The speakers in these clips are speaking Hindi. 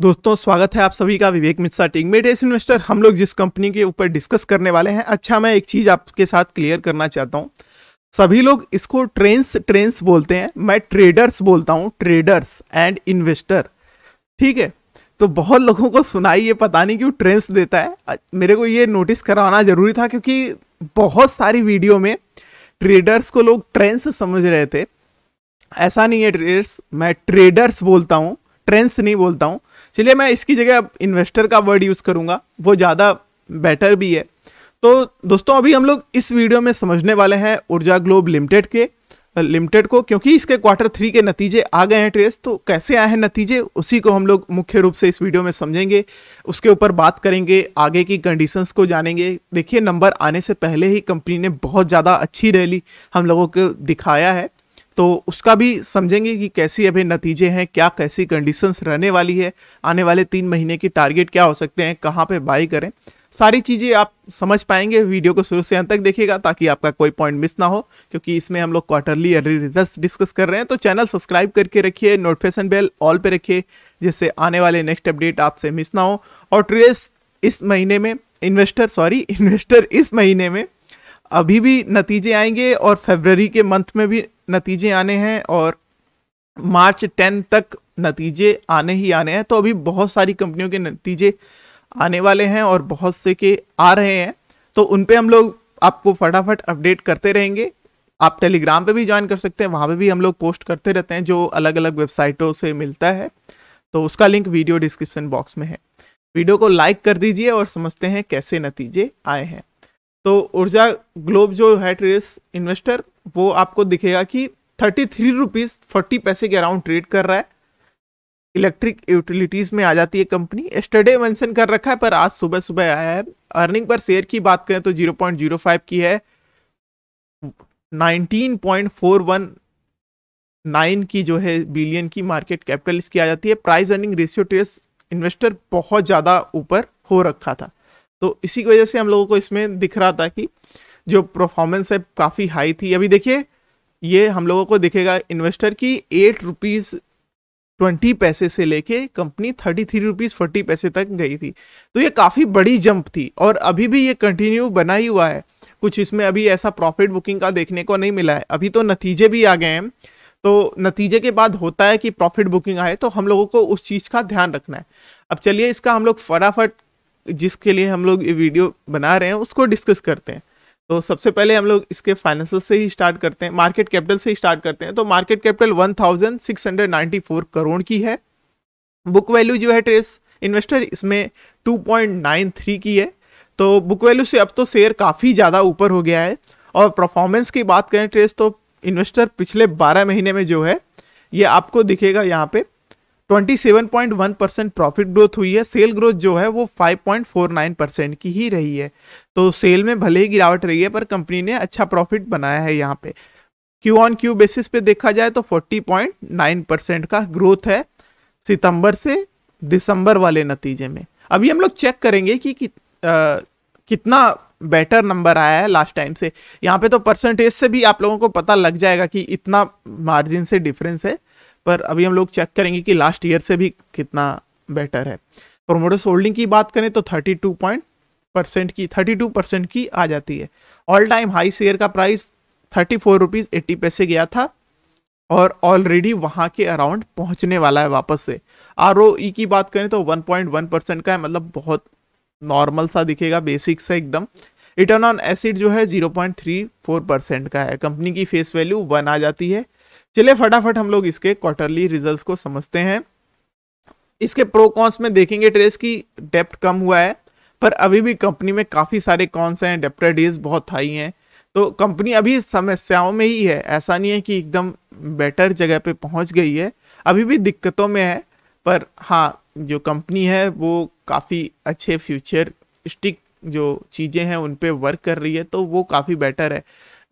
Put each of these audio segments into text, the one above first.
दोस्तों स्वागत है आप सभी का Vivek Mishra team S investor हम लोग जिस कंपनी के ऊपर डिस्कस करने वाले हैं अच्छा मैं एक चीज़ आपके साथ क्लियर करना चाहता हूं सभी लोग इसको ट्रेंस ट्रेंस बोलते हैं मैं ट्रेडर्स बोलता हूँ ट्रेडर्स एंड इन्वेस्टर ठीक है तो बहुत लोगों को सुनाई ये पता नहीं क्यों ट्रेंस देता है मेरे को ये नोटिस कराना ज़रूरी था क्योंकि बहुत सारी वीडियो में ट्रेडर्स को लोग ट्रेंस समझ रहे थे ऐसा नहीं है ट्रेडर्स मैं ट्रेडर्स बोलता हूँ ट्रेंड्स नहीं बोलता हूँ चलिए मैं इसकी जगह अब इन्वेस्टर का वर्ड यूज़ करूँगा वो ज़्यादा बेटर भी है तो दोस्तों अभी हम लोग इस वीडियो में समझने वाले हैं ऊर्जा ग्लोब लिमिटेड के लिमिटेड को क्योंकि इसके क्वार्टर थ्री के नतीजे आ गए हैं ट्रेस तो कैसे आए हैं नतीजे उसी को हम लोग मुख्य रूप से इस वीडियो में समझेंगे उसके ऊपर बात करेंगे आगे की कंडीशंस को जानेंगे देखिए नंबर आने से पहले ही कंपनी ने बहुत ज़्यादा अच्छी रैली हम लोगों को दिखाया है तो उसका भी समझेंगे कि कैसी अभी नतीजे हैं क्या कैसी कंडीशंस रहने वाली है आने वाले तीन महीने की टारगेट क्या हो सकते हैं कहाँ पे बाई करें सारी चीज़ें आप समझ पाएंगे वीडियो को शुरू से अंत तक देखिएगा ताकि आपका कोई पॉइंट मिस ना हो क्योंकि इसमें हम लोग क्वार्टरली अर्ली रिजल्ट्स डिस्कस कर रहे हैं तो चैनल सब्सक्राइब करके रखिए नोटिफिकेशन बेल ऑल पे रखिए जिससे आने वाले नेक्स्ट अपडेट आपसे मिस ना हो और ट्रेस इस महीने में इन्वेस्टर सॉरी इन्वेस्टर इस महीने में अभी भी नतीजे आएंगे और फेबररी के मंथ में भी नतीजे आने हैं और मार्च टेन तक नतीजे आने ही आने हैं तो अभी बहुत सारी कंपनियों के नतीजे आने वाले हैं और बहुत से के आ रहे हैं तो उन पे हम लोग आपको फटाफट अपडेट करते रहेंगे आप टेलीग्राम पे भी ज्वाइन कर सकते हैं वहाँ पे भी हम लोग पोस्ट करते रहते हैं जो अलग अलग वेबसाइटों से मिलता है तो उसका लिंक वीडियो डिस्क्रिप्शन बॉक्स में है वीडियो को लाइक कर दीजिए और समझते हैं कैसे नतीजे आए हैं तो ऊर्जा ग्लोब जो है ट्रेस इन्वेस्टर वो आपको दिखेगा कि थर्टी थ्री रुपीज़ फोर्टी पैसे के अराउंड ट्रेड कर रहा है इलेक्ट्रिक यूटिलिटीज़ में आ जाती है कंपनी स्टडे मेंशन कर रखा है पर आज सुबह सुबह आया है अर्निंग पर शेयर की बात करें तो जीरो पॉइंट जीरो फाइव की है nineteen point four one nine की जो है बिलियन की मार्केट कैपिटल इसकी आ जाती है price earning ratio trace investor बहुत ज़्यादा ऊपर हो रखा था तो इसी की वजह से हम लोगों को इसमें दिख रहा था कि जो परफॉर्मेंस है काफ़ी हाई थी अभी देखिए ये हम लोगों को दिखेगा इन्वेस्टर की एट रुपीज़ ट्वेंटी पैसे से लेके company thirty three rupees forty पैसे तक गई थी तो ये काफ़ी बड़ी जंप थी और अभी भी ये कंटिन्यू बना ही हुआ है कुछ इसमें अभी ऐसा प्रॉफिट बुकिंग का देखने को नहीं मिला है अभी तो नतीजे भी आ गए हैं तो नतीजे के बाद होता है कि प्रॉफिट बुकिंग आए तो हम लोगों को उस चीज़ का ध्यान रखना है अब चलिए इसका हम लोग फटाफट जिसके लिए हम लोग ये वीडियो बना रहे हैं उसको डिस्कस करते हैं तो सबसे पहले हम लोग इसके फाइनेंस से ही स्टार्ट करते हैं मार्केट कैपिटल से ही स्टार्ट करते हैं तो मार्केट कैपिटल 1694 करोड़ की है बुक वैल्यू जो है ट्रेस इन्वेस्टर इसमें 2.93 की है तो बुक वैल्यू से अब तो शेयर काफ़ी ज़्यादा ऊपर हो गया है और परफॉर्मेंस की बात करें ट्रेस तो इन्वेस्टर पिछले 12 महीने में जो है ये आपको दिखेगा यहाँ पे 27.1 परसेंट प्रॉफिट ग्रोथ हुई है सेल ग्रोथ जो है वो 5.49 परसेंट की ही रही है तो सेल में भले ही गिरावट रही है पर कंपनी ने अच्छा प्रॉफिट बनाया है यहाँ पे क्यू ऑन क्यू बेसिस पे देखा जाए तो 40.9 परसेंट का ग्रोथ है सितंबर से दिसंबर वाले नतीजे में अभी हम लोग चेक करेंगे कि, कि आ, कितना बेटर नंबर आया है लास्ट टाइम से यहाँ पे तो परसेंटेज से भी आप लोगों को पता लग जाएगा कि इतना मार्जिन से डिफरेंस है पर अभी हम लोग चेक करेंगे कि लास्ट ईयर से भी कितना बेटर है प्रोमोटर्स होल्डिंग की बात करें तो थर्टी टू पॉइंट परसेंट की थर्टी टू परसेंट की आ जाती है ऑल टाइम हाई शेयर का price thirty four rupees eighty पैसे गया था और ऑलरेडी वहाँ के अराउंड पहुँचने वाला है वापस से आर e की बात करें तो वन पॉइंट वन परसेंट का है मतलब बहुत नॉर्मल सा दिखेगा बेसिक सा एकदम रिटर्न ऑन एसिड जो है zero point three four percent का है कंपनी की फेस वैल्यू वन आ जाती है चलिए फटाफट हम लोग इसके क्वार्टरली रिजल्ट्स को समझते हैं इसके प्रो कॉन्स में देखेंगे ट्रेस की डेप्ट कम हुआ है पर अभी भी कंपनी में काफ़ी सारे कॉन्स हैं डेप्टर डेज बहुत हाई हैं तो कंपनी अभी समस्याओं में ही है ऐसा नहीं है कि एकदम बेटर जगह पे पहुंच गई है अभी भी दिक्कतों में है पर हाँ जो कंपनी है वो काफ़ी अच्छे फ्यूचर स्टिक जो चीज़ें हैं उन पर वर्क कर रही है तो वो काफ़ी बेटर है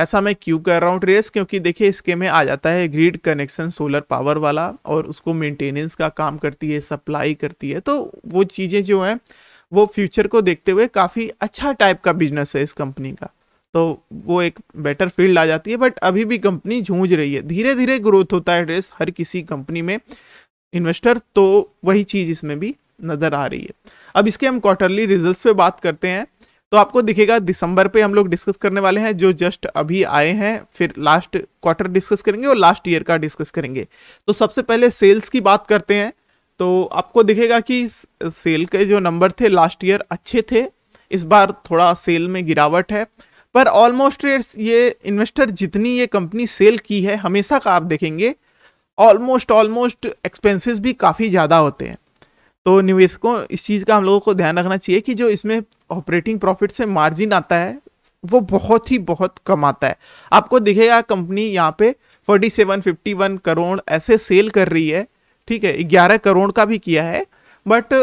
ऐसा मैं क्यों कर रहा हूँ ट्रेस क्योंकि देखिए इसके में आ जाता है ग्रीड कनेक्शन सोलर पावर वाला और उसको मेंटेनेंस का काम करती है सप्लाई करती है तो वो चीज़ें जो हैं वो फ्यूचर को देखते हुए काफ़ी अच्छा टाइप का बिजनेस है इस कंपनी का तो वो एक बेटर फील्ड आ जाती है बट अभी भी कंपनी झूझ रही है धीरे धीरे ग्रोथ होता है ड्रेस हर किसी कंपनी में इन्वेस्टर तो वही चीज़ इसमें भी नज़र आ रही है अब इसके हम क्वार्टरली रिजल्ट्स पे बात करते हैं तो आपको दिखेगा दिसंबर पे हम लोग डिस्कस करने वाले हैं जो जस्ट अभी आए हैं फिर लास्ट क्वार्टर डिस्कस करेंगे और लास्ट ईयर का डिस्कस करेंगे तो सबसे पहले सेल्स की बात करते हैं तो आपको दिखेगा कि सेल के जो नंबर थे लास्ट ईयर अच्छे थे इस बार थोड़ा सेल में गिरावट है पर ऑलमोस्ट ये इन्वेस्टर जितनी ये कंपनी सेल की है हमेशा का आप देखेंगे ऑलमोस्ट ऑलमोस्ट एक्सपेंसेस भी काफ़ी ज़्यादा होते हैं तो निवेशकों इस चीज़ का हम लोगों को ध्यान रखना चाहिए कि जो इसमें ऑपरेटिंग प्रॉफिट से मार्जिन आता है वो बहुत ही बहुत कम आता है आपको दिखेगा कंपनी यहाँ पे वन करोड़ ऐसे सेल कर रही है ठीक है 11 करोड़ का भी किया है बट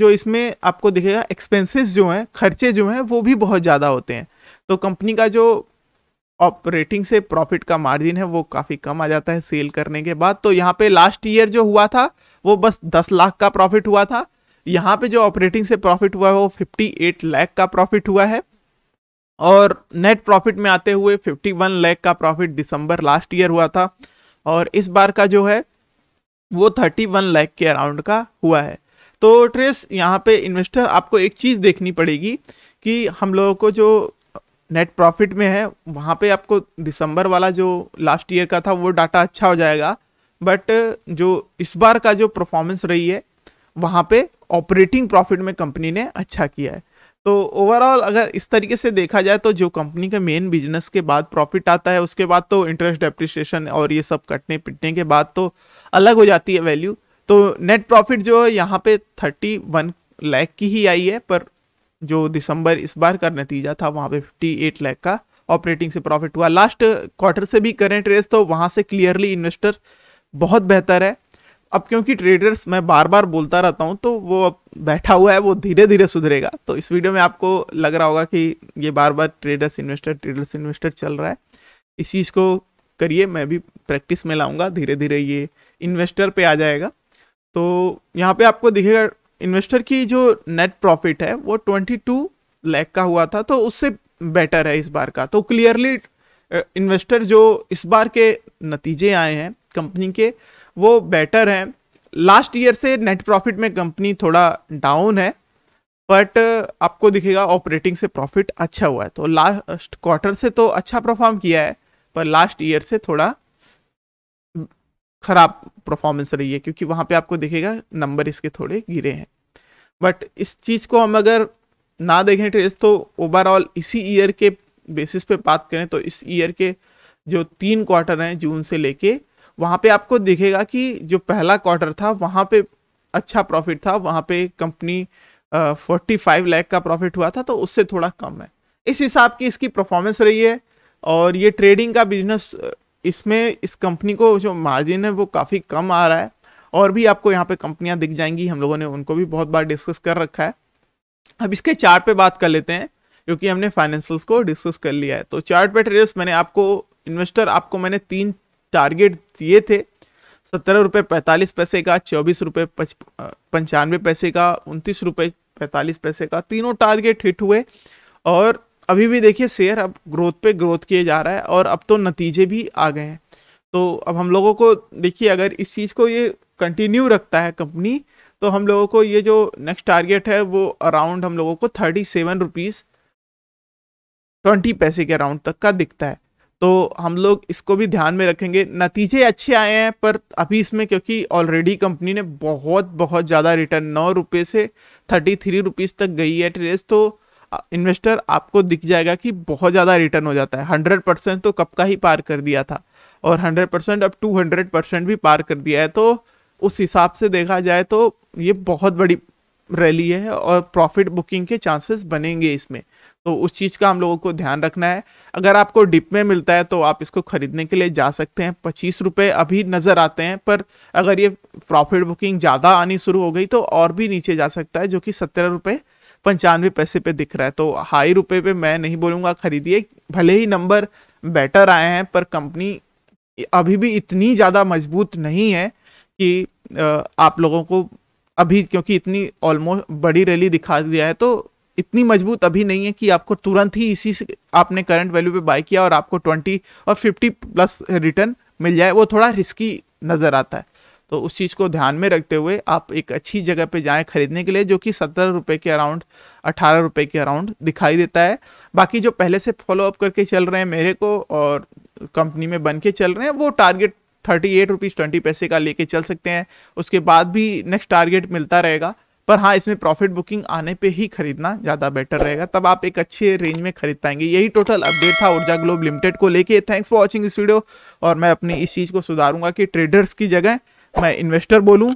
जो इसमें आपको दिखेगा एक्सपेंसेस जो हैं खर्चे जो हैं वो भी बहुत ज़्यादा होते हैं तो कंपनी का जो ऑपरेटिंग से प्रॉफिट का मार्जिन है वो काफ़ी कम आ जाता है सेल करने के बाद तो यहाँ पे लास्ट ईयर जो हुआ था वो बस दस लाख का प्रॉफिट हुआ था यहाँ पे जो ऑपरेटिंग से प्रॉफिट हुआ है वो एट लैख का प्रॉफिट हुआ है और नेट प्रॉफिट में आते हुए फिफ्टी वन लैख का प्रॉफिट दिसंबर लास्ट ईयर हुआ था और इस बार का जो है वो वन लैख के अराउंड का हुआ है तो ट्रेस यहाँ पे इन्वेस्टर आपको एक चीज़ देखनी पड़ेगी कि हम लोगों को जो नेट प्रॉफिट में है वहाँ पे आपको दिसंबर वाला जो लास्ट ईयर का था वो डाटा अच्छा हो जाएगा बट जो इस बार का जो परफॉर्मेंस रही है वहाँ पे ऑपरेटिंग प्रॉफिट में कंपनी ने अच्छा किया है तो ओवरऑल अगर इस तरीके से देखा जाए तो जो कंपनी का मेन बिजनेस के बाद प्रॉफिट आता है उसके बाद तो इंटरेस्ट डेप्रिसिएशन और ये सब कटने पिटने के बाद तो अलग हो जाती है वैल्यू तो नेट प्रॉफिट जो है यहाँ पे थर्टी वन लैख की ही आई है पर जो दिसंबर इस बार का नतीजा था वहाँ पे 58 लाख का ऑपरेटिंग से प्रॉफिट हुआ लास्ट क्वार्टर से भी करेंट रेस तो वहाँ से क्लियरली इन्वेस्टर बहुत बेहतर है अब क्योंकि ट्रेडर्स मैं बार बार बोलता रहता हूँ तो वो अब बैठा हुआ है वो धीरे धीरे सुधरेगा तो इस वीडियो में आपको लग रहा होगा कि ये बार बार ट्रेडर्स इन्वेस्टर ट्रेडर्स इन्वेस्टर चल रहा है इस चीज़ को करिए मैं भी प्रैक्टिस में लाऊंगा धीरे धीरे ये इन्वेस्टर पे आ जाएगा तो यहाँ पे आपको दिखेगा इन्वेस्टर की जो नेट प्रॉफिट है वो ट्वेंटी टू का हुआ था तो उससे बेटर है इस बार का तो क्लियरली इन्वेस्टर जो इस बार के नतीजे आए हैं कंपनी के वो बेटर हैं लास्ट ईयर से नेट प्रॉफिट में कंपनी थोड़ा डाउन है बट आपको दिखेगा ऑपरेटिंग से प्रॉफिट अच्छा हुआ है तो लास्ट क्वार्टर से तो अच्छा परफॉर्म किया है पर लास्ट ईयर से थोड़ा खराब परफॉर्मेंस रही है क्योंकि वहाँ पे आपको दिखेगा नंबर इसके थोड़े गिरे हैं बट इस चीज़ को हम अगर ना देखें ट्रेस तो ओवरऑल इसी ईयर के बेसिस पे बात करें तो इस ईयर के जो तीन क्वार्टर हैं जून से लेके वहाँ पे आपको दिखेगा कि जो पहला क्वार्टर था वहाँ पे अच्छा प्रॉफिट था वहाँ पे कंपनी फोर्टी फाइव लैख का प्रॉफिट हुआ था तो उससे थोड़ा कम है इस हिसाब की इसकी परफॉर्मेंस रही है और ये ट्रेडिंग का बिजनेस इसमें इस कंपनी को जो मार्जिन है वो काफ़ी कम आ रहा है और भी आपको यहाँ पे कंपनियां दिख जाएंगी हम लोगों ने उनको भी बहुत बार डिस्कस कर रखा है अब इसके चार्ट पे बात कर लेते हैं क्योंकि हमने फाइनेंशियल्स को डिस्कस कर लिया है तो चार्ट पे ट्रेडर्स मैंने आपको इन्वेस्टर आपको मैंने तीन टारगेट दिए थे सत्रह रुपये पैंतालीस पैसे का चौबीस रुपये पंचानवे पैसे का उनतीस रुपये पैंतालीस पैसे का तीनों टारगेट हिट हुए और अभी भी देखिए शेयर अब ग्रोथ पे ग्रोथ किए जा रहा है और अब तो नतीजे भी आ गए हैं तो अब हम लोगों को देखिए अगर इस चीज़ को ये कंटिन्यू रखता है कंपनी तो हम लोगों को ये जो नेक्स्ट टारगेट है वो अराउंड हम लोगों को थर्टी सेवन रुपीज़ ट्वेंटी पैसे के अराउंड तक का दिखता है तो हम लोग इसको भी ध्यान में रखेंगे नतीजे अच्छे आए हैं पर अभी इसमें क्योंकि ऑलरेडी कंपनी ने बहुत बहुत ज़्यादा रिटर्न नौ रुपये से थर्टी थ्री रुपीज़ तक गई है ट्रेस तो इन्वेस्टर आपको दिख जाएगा कि बहुत ज़्यादा रिटर्न हो जाता है हंड्रेड परसेंट तो कब का ही पार कर दिया था और 100 परसेंट अब 200 परसेंट भी पार कर दिया है तो उस हिसाब से देखा जाए तो ये बहुत बड़ी रैली है और प्रॉफिट बुकिंग के चांसेस बनेंगे इसमें तो उस चीज़ का हम लोगों को ध्यान रखना है अगर आपको डिप में मिलता है तो आप इसको खरीदने के लिए जा सकते हैं पच्चीस रुपये अभी नज़र आते हैं पर अगर ये प्रॉफिट बुकिंग ज़्यादा आनी शुरू हो गई तो और भी नीचे जा सकता है जो कि सत्रह रुपये पंचानवे पैसे पे दिख रहा है तो हाई रुपये पे मैं नहीं बोलूँगा खरीदिए भले ही नंबर बेटर आए हैं पर कंपनी अभी भी इतनी ज़्यादा मजबूत नहीं है कि आप लोगों को अभी क्योंकि इतनी ऑलमोस्ट बड़ी रैली दिखा दिया है तो इतनी मजबूत अभी नहीं है कि आपको तुरंत ही इसी से आपने करंट वैल्यू पे बाय किया और आपको ट्वेंटी और फिफ्टी प्लस रिटर्न मिल जाए वो थोड़ा रिस्की नज़र आता है तो उस चीज़ को ध्यान में रखते हुए आप एक अच्छी जगह पे जाएं खरीदने के लिए जो कि सत्रह रुपये के अराउंड अठारह रुपये के अराउंड दिखाई देता है बाकी जो पहले से फॉलो अप करके चल रहे हैं मेरे को और कंपनी में बन के चल रहे हैं वो target thirty eight rupees twenty पैसे का लेके चल सकते हैं उसके बाद भी नेक्स्ट टारगेट मिलता रहेगा पर हाँ इसमें प्रॉफिट बुकिंग आने पे ही खरीदना ज़्यादा बेटर रहेगा तब आप एक अच्छे रेंज में खरीद पाएंगे यही टोटल अपडेट था ऊर्जा ग्लोब लिमिटेड को लेके थैंक्स फॉर वॉचिंग इस वीडियो और मैं अपनी इस चीज़ को सुधारूंगा कि ट्रेडर्स की जगह मैं इन्वेस्टर बोलूँ